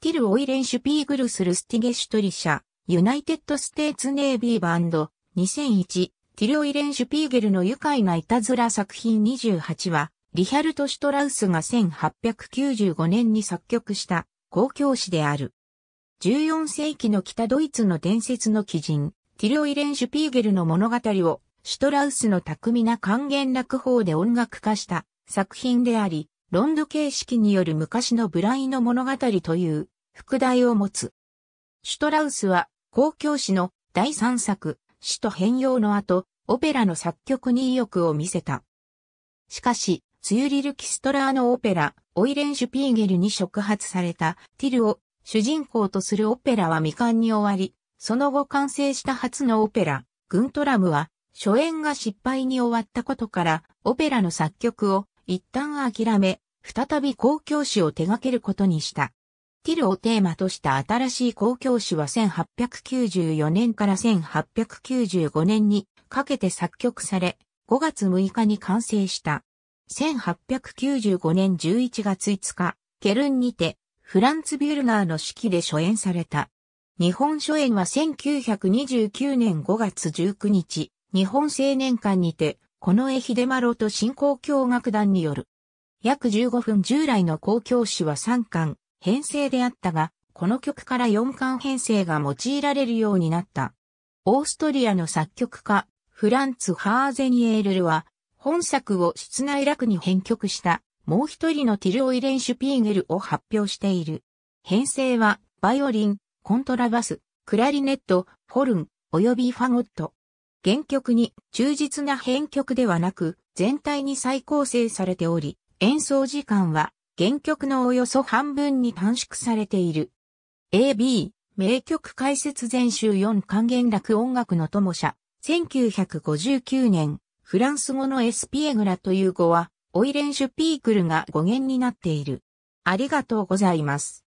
ティル・オイレンシュピーグルス・ルスティゲシュトリシャ、ユナイテッド・ステーツ・ネービー・バンド、2001、ティル・オイレンシュピーゲルの愉快ないたずら作品28は、リヒャルト・シュトラウスが1895年に作曲した公共詩である。14世紀の北ドイツの伝説の奇人、ティル・オイレンシュピーゲルの物語を、シュトラウスの巧みな還元落法で音楽化した作品であり、ロンド形式による昔のブライの物語という副題を持つ。シュトラウスは、公共史の第3作、使と変容の後、オペラの作曲に意欲を見せた。しかし、ツユリル・キストラーのオペラ、オイレン・シュピーゲルに触発されたティルを主人公とするオペラは未完に終わり、その後完成した初のオペラ、グントラムは、初演が失敗に終わったことから、オペラの作曲を一旦諦め、再び公共史を手掛けることにした。キルをテーマとした新しい公共詩は1894年から1895年にかけて作曲され、5月6日に完成した。1895年11月5日、ケルンにて、フランツ・ビュルガーの指揮で初演された。日本初演は1929年5月19日、日本青年館にて、この絵秀丸と新公共楽団による。約15分従来の公共詩は3巻、編成であったが、この曲から4巻編成が用いられるようになった。オーストリアの作曲家、フランツ・ハーゼニエールルは、本作を室内楽に編曲したもう一人のティル・オイレン・シュピーゲルを発表している。編成は、バイオリン、コントラバス、クラリネット、ホルン、およびファゴット。原曲に忠実な編曲ではなく、全体に再構成されており、演奏時間は原曲のおよそ半分に短縮されている。AB、名曲解説全集4還元楽音楽の友社、1959年、フランス語のエスピエグラという語は、オイレンシュピークルが語源になっている。ありがとうございます。